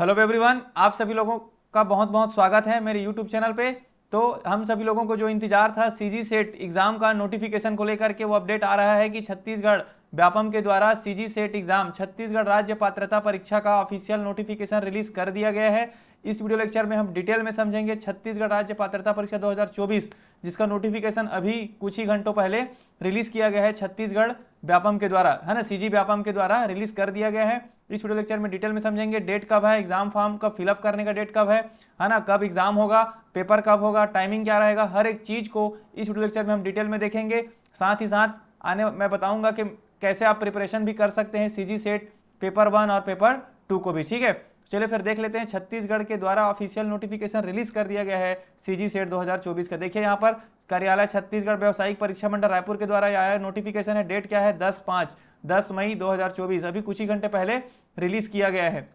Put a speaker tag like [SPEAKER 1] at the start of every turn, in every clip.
[SPEAKER 1] hello everyone आप सभी लोगों का बहुत बहुत स्वागत है मेरे यूट्यूब चैनल पे तो हम सभी लोगों को जो इंतजार था सीजी सेट एग्जाम का नोटिफिकेशन को लेकर के वो अपडेट आ रहा है कि छत्तीसगढ़ व्यापम के द्वारा सीजी सेट एग्जाम छत्तीसगढ़ राज्य पात्रता परीक्षा का ऑफिशियल नोटिफिकेशन रिलीज कर दिया गया है इस वीडियो लेक्चर में हम डिटेल में समझेंगे छत्तीसगढ़ राज्य पात्रता परीक्षा 2024 जिसका नोटिफिकेशन अभी कुछ ही घंटों पहले रिलीज किया गया है छत्तीसगढ़ व्यापम के द्वारा है ना सीजी व्यापम के द्वारा रिलीज कर दिया गया है इस वीडियो लेक्चर में डिटेल में समझेंगे डेट कब है एग्जाम फॉर्म कब फिलअप करने का डेट कब है है ना कब एग्जाम होगा पेपर कब होगा टाइमिंग क्या रहेगा हर एक चीज़ को इस वीडियो लेक्चर में हम डिटेल में देखेंगे साथ ही साथ आने मैं बताऊंगा कि कैसे आप प्रिपरेशन भी कर सकते हैं सी सेट पेपर वन और पेपर टू को भी ठीक है चलिए फिर देख लेते हैं छत्तीसगढ़ के द्वारा ऑफिशियल नोटिफिकेशन रिलीज कर दिया गया है सीजी सेट 2024 का देखिए यहाँ पर कार्यालय छत्तीसगढ़ व्यावसायिक परीक्षा मंडल रायपुर के द्वारा आया नोटिफिकेशन है डेट क्या है दस पाँच 10 मई 2024 अभी कुछ ही घंटे पहले रिलीज किया गया है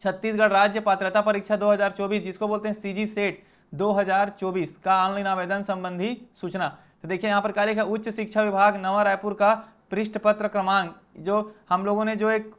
[SPEAKER 1] छत्तीसगढ़ राज्य पात्रता परीक्षा 2024 जिसको बोलते हैं सीजी सेट 2024 का ऑनलाइन आवेदन संबंधी सूचना तो देखिए यहाँ पर कार्य लिखा उच्च शिक्षा विभाग नवा रायपुर का पृष्ठ पत्र क्रमांक जो हम लोगों ने जो एक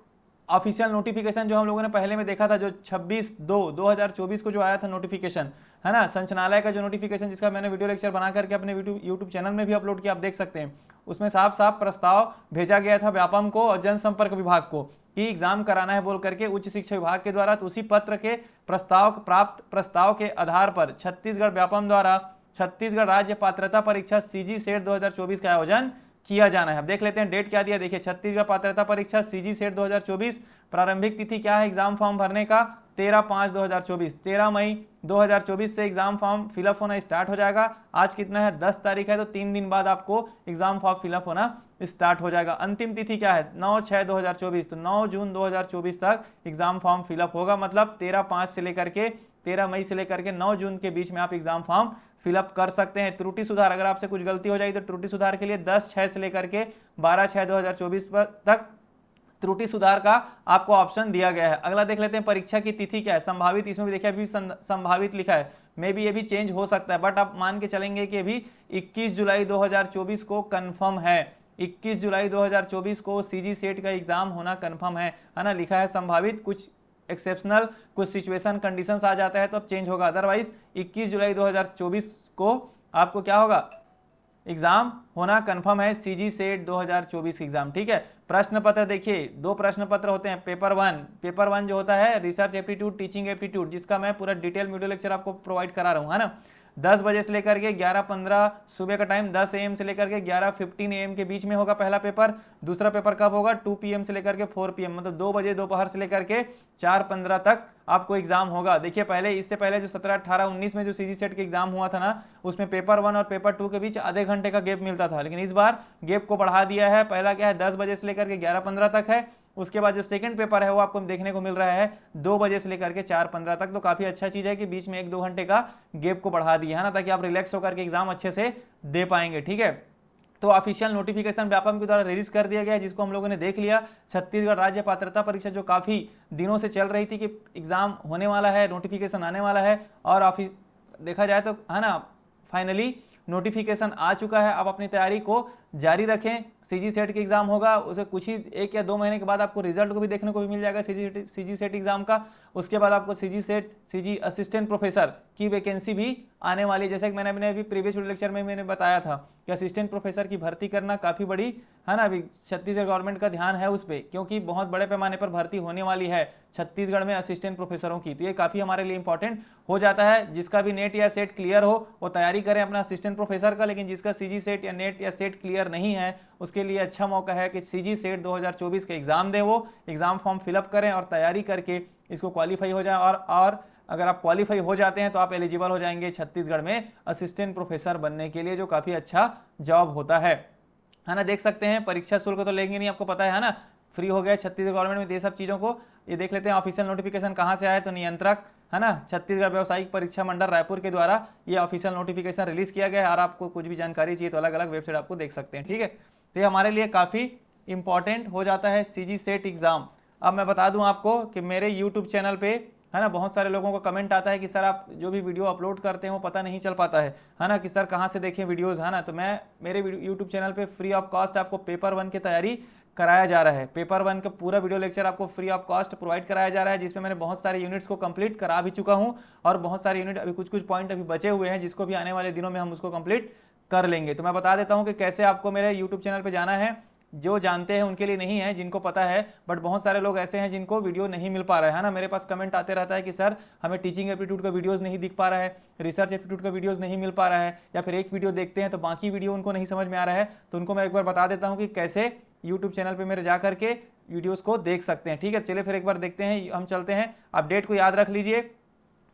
[SPEAKER 1] ऑफिशियल नोटिफिकेशन जो हम लोगों ने पहले में देखा था जो 26 दो 2024 को जो आया था नोटिफिकेशन है ना संचालय का जो नोटिफिकेशन जिसका मैंने वीडियो लेक्चर बना करके अपने यूट्यूब चैनल में भी अपलोड किया आप देख सकते हैं उसमें साफ साफ प्रस्ताव भेजा गया था व्यापम को और जनसंपर्क विभाग को कि एग्जाम कराना है बोल करके उच्च शिक्षा विभाग के द्वारा तो उसी पत्र के प्रस्ताव प्राप्त प्रस्ताव के आधार पर छत्तीसगढ़ व्यापम द्वारा छत्तीसगढ़ राज्य पात्रता परीक्षा सी जी सेट दो का आयोजन किया जाना है अब देख लेते हैं डेट क्या दिया देखिए छत्तीसगढ़ पात्रता परीक्षा सीजी सेट 2024 प्रारंभिक तिथि क्या है एग्जाम फॉर्म भरने का तेरह पाँच 2024 13 मई 2024 से एग्जाम फॉर्म फिलअप होना स्टार्ट हो जाएगा आज कितना है 10 तारीख है तो तीन दिन बाद आपको एग्जाम फॉर्म फिलअप होना स्टार्ट हो जाएगा अंतिम तिथि क्या है 9 छः 2024 तो 9 जून 2024 तक एग्जाम फॉर्म फिलअप होगा मतलब 13 पाँच से लेकर के 13 मई से लेकर के 9 जून के बीच में आप एग्जाम फॉर्म फिलअप कर सकते हैं त्रुटि सुधार अगर आपसे कुछ गलती हो जाएगी तो त्रुटि सुधार के लिए दस छः से लेकर के बारह छः दो पर तक त्रुटि सुधार का आपको ऑप्शन दिया गया है अगला देख लेते हैं परीक्षा की तिथि क्या है संभावित इसमें भी देखिए अभी संभावित लिखा है मे भी ये भी चेंज हो सकता है बट आप मान के चलेंगे कि अभी 21 जुलाई 2024 को कंफर्म है 21 जुलाई 2024 को सीजी सेट का एग्जाम होना कंफर्म है है ना लिखा है संभावित कुछ एक्सेप्शनल कुछ सिचुएशन कंडीशन आ जाता है तो अब चेंज होगा अदरवाइज 21 जुलाई 2024 को आपको क्या होगा एग्जाम होना कंफर्म है सी जी सेट दो एग्जाम ठीक है प्रश्न पत्र देखिए दो प्रश्न पत्र होते हैं पेपर वन पेपर वन जो होता है रिसर्च एप्टीट्यूड टीचिंग एप्टीट्यूड जिसका मैं पूरा डिटेल वीडियो लेक्चर आपको प्रोवाइड करा रहा हूँ है ना दस बजे से लेकर के ग्यारह पंद्रह सुबह का टाइम ए एम से लेकर के ग्यारह ए एम के बीच में होगा पहला पेपर दूसरा पेपर कब होगा पी एम से लेकर के पी एम मतलब दो बजे दोपहर से लेकर के चार पंद्रह तक आपको एग्जाम होगा देखिए पहले इससे पहले जो सत्रह अठारह उन्नीस में जो सी जी सेट के एग्जाम हुआ था ना उसमें पेपर वन और पेपर टू के बीच आधे घंटे का गैप मिलता था लेकिन इस बार गैप को बढ़ा दिया है पहला क्या है दस बजे से लेकर के ग्यारह पंद्रह तक है उसके बाद जो सेकंड पेपर है वो आपको देखने को मिल रहा है दो बजे से लेकर के चार पंद्रह तक तो काफ़ी अच्छा चीज़ है कि बीच में एक दो घंटे का गेप को बढ़ा दिया है ना ताकि आप रिलैक्स होकर के एग्जाम अच्छे से दे पाएंगे ठीक है तो ऑफिशियल नोटिफिकेशन व्यापम के द्वारा रिलीज कर दिया गया जिसको हम लोगों ने देख लिया छत्तीसगढ़ राज्य पात्रता परीक्षा जो काफ़ी दिनों से चल रही थी कि एग्जाम होने वाला है नोटिफिकेशन आने वाला है और ऑफिस देखा जाए तो है ना फाइनली नोटिफिकेशन आ चुका है आप अपनी तैयारी को जारी रखें सी सेट के एग्ज़ाम होगा उसे कुछ ही एक या दो महीने के बाद आपको रिजल्ट को भी देखने को भी मिल जाएगा सी जी सेट एग्ज़ाम का उसके बाद आपको C G SET C G assistant professor की वैकेंसी भी आने वाली है जैसे कि मैंने अपने अभी प्रीवियस लेक्चर में मैंने बताया था कि असिस्टेंट प्रोफेसर की भर्ती करना काफ़ी बड़ी है ना अभी छत्तीसगढ़ गवर्नमेंट का ध्यान है उस पर क्योंकि बहुत बड़े पैमाने पर भर्ती होने वाली है छत्तीसगढ़ में असिस्टेंट प्रोफेसरों की तो ये काफ़ी हमारे लिए इंपॉर्टेंट हो जाता है जिसका भी नेट या सेट क्लियर हो वो तैयारी करें अपना असिस्टेंट प्रोफेसर का लेकिन जिसका सी सेट या नेट या सेट क्लियर क्लियर नहीं है उसके लिए अच्छा मौका है कि सी जी सेट दो के एग्ज़ाम दें वो एग्ज़ाम फॉर्म फिलअप करें और तैयारी करके इसको क्वालिफाई हो जाए और और अगर आप क्वालिफाई हो जाते हैं तो आप एलिजिबल हो जाएंगे छत्तीसगढ़ में असिस्टेंट प्रोफेसर बनने के लिए जो काफ़ी अच्छा जॉब होता है है ना देख सकते हैं परीक्षा शुल्क तो लेंगे नहीं आपको पता है ना फ्री हो गया छत्तीसगढ़ गवर्नमेंट में ये सब चीज़ों को ये देख लेते हैं ऑफिशियल नोटिफिकेशन कहाँ से आया तो नियंत्रक है ना छत्तीसगढ़ व्यावसायिक परीक्षा मंडल रायपुर के द्वारा ये ऑफिशियल नोटिफिकेशन रिलीज किया गया है और आपको कुछ भी जानकारी चाहिए तो अलग अलग वेबसाइट आपको देख सकते हैं ठीक है तो ये हमारे लिए काफ़ी इंपॉर्टेंट हो जाता है सी जी सेट एग्ज़ाम अब मैं बता दूँ आपको कि मेरे यूट्यूब चैनल पर है ना बहुत सारे लोगों को कमेंट आता है कि सर आप जो भी वीडियो अपलोड करते हैं वो पता नहीं चल पाता है है ना कि सर कहाँ से देखें वीडियोज है ना तो मैं मेरे यूट्यूब चैनल पे फ्री ऑफ कॉस्ट आपको पेपर वन की तैयारी कराया जा रहा है पेपर वन का पूरा वीडियो लेक्चर आपको फ्री ऑफ कॉस्ट प्रोवाइड कराया जा रहा है जिसमें मैंने बहुत सारे यूनिट्स को कंप्लीट करा भी चुका हूँ और बहुत सारे यूनिट अभी कुछ कुछ पॉइंट अभी बचे हुए हैं जिसको भी आने वाले दिनों में हम उसको कंप्लीट कर लेंगे तो मैं बता देता हूँ कि कैसे आपको मेरे यूट्यूब चैनल पर जाना है जो जानते हैं उनके लिए नहीं है जिनको पता है बट बहुत सारे लोग ऐसे हैं जिनको वीडियो नहीं मिल पा रहा है ना मेरे पास कमेंट आते रहता है कि सर हमें टीचिंग एप्टीट्यूड का वीडियोस नहीं दिख पा रहा है रिसर्च एप्टीट्यूड का वीडियोस नहीं मिल पा रहा है या फिर एक वीडियो देखते हैं तो बाकी वीडियो उनको नहीं समझ में आ रहा है तो उनको मैं एक बार बता देता हूँ कि कैसे यूट्यूब चैनल पे मेरे जा करके वीडियोस को देख सकते हैं ठीक है चलिए फिर एक बार देखते हैं हम चलते हैं अपडेट को याद रख लीजिए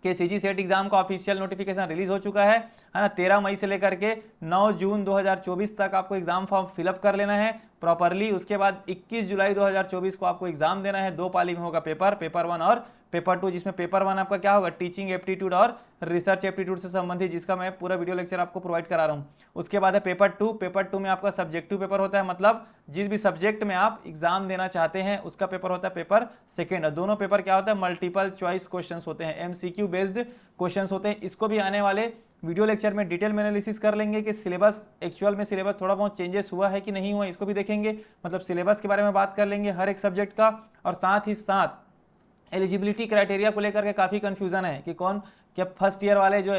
[SPEAKER 1] कि सी जी सेट एग्जाम का ऑफिशियल नोटिफिकेशन रिलीज हो चुका है है ना तेरह मई से लेकर के नौ जून 2024 तक आपको एग्जाम फॉर्म फिलअप कर लेना है प्रॉपरली उसके बाद इक्कीस जुलाई दो को आपको एग्जाम देना है दो पाली में होगा पेपर पेपर वन और पेपर टू जिसमें पेपर वन आपका क्या होगा टीचिंग एप्टीट्यूड और रिसर्च एप्टीट्यूड से संबंधित जिसका मैं पूरा वीडियो लेक्चर आपको प्रोवाइड करा रहा हूँ उसके बाद है पेपर टू पेपर टू में आपका सब्जेक्टिव पेपर होता है मतलब जिस भी सब्जेक्ट में आप एग्जाम देना चाहते हैं उसका पेपर होता है पेपर सेकेंड दोनों पेपर क्या होता है मल्टीपल चॉइस क्वेश्चन होते हैं एम बेस्ड क्वेश्चन होते हैं इसको भी आने वाले वीडियो लेक्चर में डिटेल में एनालिसिस कर लेंगे कि सिलेबस एक्चुअल में सिलेबस थोड़ा बहुत चेंजेस हुआ है कि नहीं हुआ इसको भी देखेंगे मतलब सिलेबस के बारे में बात कर लेंगे हर एक सब्जेक्ट का और साथ ही साथ एलिजिबिलिटी क्राइटेरिया को लेकर के काफ़ी कन्फ्यूजन है कि कौन क्या फर्स्ट ईयर वाले जो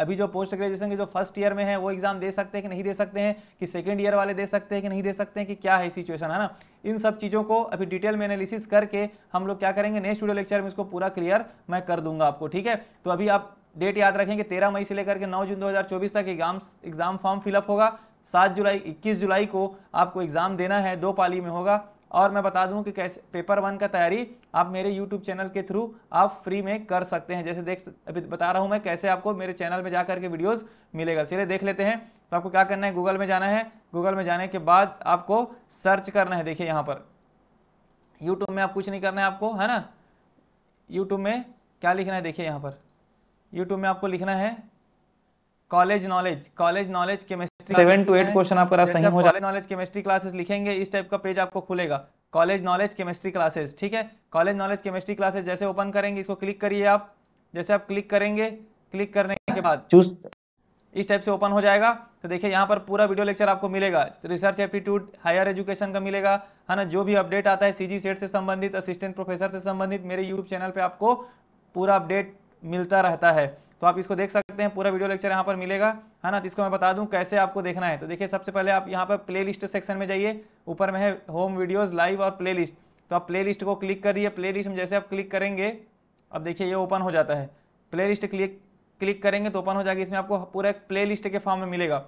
[SPEAKER 1] अभी जो पोस्ट ग्रेजुएशन के जो फर्स्ट ईयर में है वो एग्जाम दे सकते हैं कि नहीं दे सकते हैं कि सेकेंड ईयर वाले दे सकते हैं कि नहीं दे सकते हैं कि क्या है सिचुएशन है ना इन सब चीज़ों को अभी डिटेल में एनालिसिस करके हम लोग क्या करेंगे नेक्स्ट वीडियो लेक्चर में इसको पूरा क्लियर मैं कर दूंगा आपको ठीक है तो अभी आप डेट याद रखेंगे तेरह मई से लेकर के नौ जून दो तक एग्जाम एग्जाम फॉर्म फिलअप होगा सात जुलाई इक्कीस जुलाई को आपको एग्जाम देना है दो पाली में होगा और मैं बता दूं कि कैसे पेपर वन का तैयारी आप मेरे यूट्यूब चैनल के थ्रू आप फ्री में कर सकते हैं जैसे देख अभी बता रहा हूं मैं कैसे आपको मेरे चैनल में जा के वीडियोज़ मिलेगा चलिए देख लेते हैं तो आपको क्या करना है गूगल में जाना है गूगल में जाने के बाद आपको सर्च करना है देखिए यहाँ पर यूट्यूब में आप कुछ नहीं करना है आपको है ना यूट्यूब में क्या लिखना है देखिए यहाँ पर यूट्यूब में आपको लिखना है college knowledge college knowledge chemistry seven two eight question आपका सही हो जाए नॉलेज केमिस्ट्री क्लासेस लिखेंगे इस टाइप का पेज आपको खुलेगा कॉलेज नॉलेज केमिस्ट्री क्लासेस ठीक है कॉलेज नॉलेज केमिस्ट्री क्लासेस जैसे ओपन करेंगे इसको क्लिक करिए आप जैसे आप क्लिक करेंगे क्लिक करने के बाद चूज इस टाइप से ओपन हो जाएगा तो देखिए यहाँ पर पूरा वीडियो लेक्चर आपको मिलेगा रिसर्च एप्टीट्यूड हायर एजुकेशन का मिलेगा है ना जो भी अपडेट आता है सीजी सेट e से संबंधित असिस्टेंट प्रोफेसर से संबंधित मेरे यूट्यूब चैनल पर आपको पूरा अपडेट मिलता रहता है तो आप इसको देख सकते सकते हैं पूरा वीडियो लेक्चर यहाँ पर मिलेगा है ना जिसको तो मैं बता दूँ कैसे आपको देखना है तो देखिए सबसे पहले आप यहाँ पर प्ले सेक्शन में जाइए ऊपर में है होम वीडियोज़ लाइव और प्ले तो आप प्ले को क्लिक करिए प्ले लिस्ट में जैसे आप क्लिक करेंगे अब देखिए ये ओपन हो जाता है प्ले लिस्ट क्लिक क्लिक करेंगे तो ओपन हो जाएगी इसमें आपको पूरा एक प्ले लिस्ट के फॉर्म में मिलेगा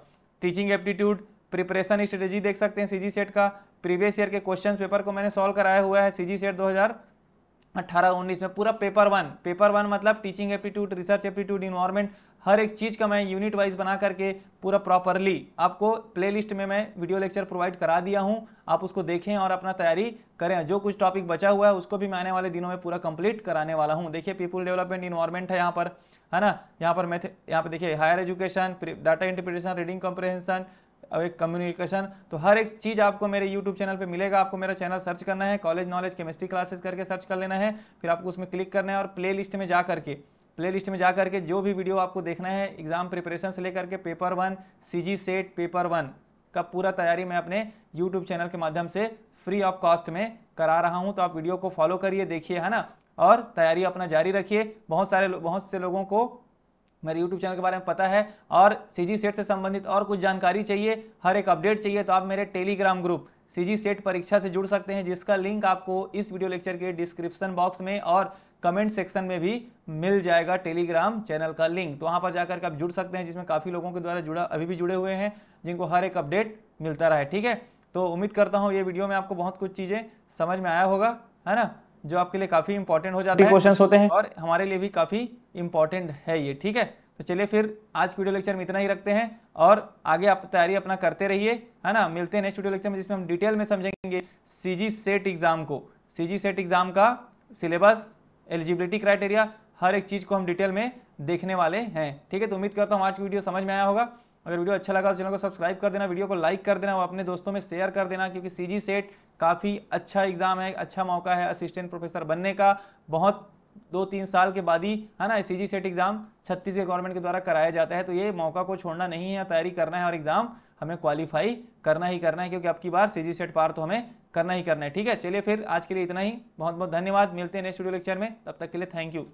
[SPEAKER 1] टीचिंग एप्टीट्यूड प्रिपरेशन स्ट्रेटेजी देख सकते हैं सीजी सेट का प्रीवियस ईयर के क्वेश्चन पेपर को मैंने सॉल्व कराया हुआ है सीजी सेट 2018-19 में पूरा पेपर वन पेपर वन मतलब teaching aptitude research aptitude environment हर एक चीज़ का मैं यूनिट वाइज बना करके पूरा प्रॉपरली आपको प्लेलिस्ट में मैं वीडियो लेक्चर प्रोवाइड करा दिया हूँ आप उसको देखें और अपना तैयारी करें जो कुछ टॉपिक बचा हुआ है उसको भी मैं आने वाले दिनों में पूरा कंप्लीट कराने वाला हूँ देखिए पीपल डेवलपमेंट इन्वायरमेंट है यहाँ पर है ना यहाँ पर मैथ यहाँ पर देखिए higher education data interpretation reading comprehension और एक कम्युनिकेशन तो हर एक चीज़ आपको मेरे यूट्यूब चैनल पे मिलेगा आपको मेरा चैनल सर्च करना है कॉलेज नॉलेज केमिस्ट्री क्लासेस करके सर्च कर लेना है फिर आपको उसमें क्लिक करना है और प्ले लिस्ट में जा करके प्लेलिस्ट में जा करके जो भी वीडियो आपको देखना है एग्ज़ाम प्रिपरेशन से लेकर के paper one C SET paper one का पूरा तैयारी मैं अपने यूट्यूब चैनल के माध्यम से फ्री ऑफ कॉस्ट में करा रहा हूँ तो आप वीडियो को फॉलो करिए देखिए है ना और तैयारी अपना जारी रखिए बहुत सारे बहुत से लोगों को मेरे YouTube चैनल के बारे में पता है और सी जी सेट से संबंधित और कुछ जानकारी चाहिए हर एक अपडेट चाहिए तो आप मेरे Telegram group C G SET परीक्षा से जुड़ सकते हैं जिसका लिंक आपको इस वीडियो लेक्चर के डिस्क्रिप्शन बॉक्स में और कमेंट सेक्शन में भी मिल जाएगा टेलीग्राम चैनल का लिंक तो वहाँ पर जाकर के आप जुड़ सकते हैं जिसमें काफ़ी लोगों के द्वारा जुड़ा अभी भी जुड़े हुए हैं जिनको हर एक अपडेट मिलता रहा है ठीक है तो उम्मीद करता हूँ ये वीडियो में आपको बहुत कुछ चीज़ें समझ में आया होगा है ना जो आपके लिए काफ़ी इंपॉर्टेंट हो जाते हैं क्वेश्चन होते हैं और हमारे लिए भी काफ़ी इंपॉर्टेंट है ये ठीक है तो चलिए फिर आज वीडियो लेक्चर में इतना ही रखते हैं और आगे आप तैयारी अपना करते रहिए है ना मिलते हैं नेक्स्ट वीडियो लेक्चर में जिसमें हम डिटेल में समझेंगे सी जी सेट एग्ज़ाम को सी जी सेट एग्ज़ाम का सिलेबस एलिजिबिलिटी क्राइटेरिया हर एक चीज़ को हम डिटेल में देखने वाले हैं ठीक है तो उम्मीद करता हूँ आज की वीडियो समझ में आया होगा अगर वीडियो अच्छा लगा तो चैनल को सब्सक्राइब कर देना वीडियो को लाइक कर देना और अपने दोस्तों में शेयर कर देना क्योंकि सी सेट काफ़ी अच्छा एग्जाम है अच्छा मौका है असिस्टेंट प्रोफेसर बनने का बहुत दो तीन साल के बाद ही है ना C SET exam Chhattisgarh government के द्वारा कराया जाता है तो ये मौका को छोड़ना नहीं है तैयारी करना है और एग्ज़ाम हमें क्वालिफाई करना ही करना है क्योंकि आपकी बार सीजी सेट पार तो हमें करना ही करना है ठीक है चलिए फिर आज के लिए इतना ही बहुत बहुत धन्यवाद मिलते हैं नेक्स्ट वीडियो लेक्चर में तब तक के लिए थैंक यू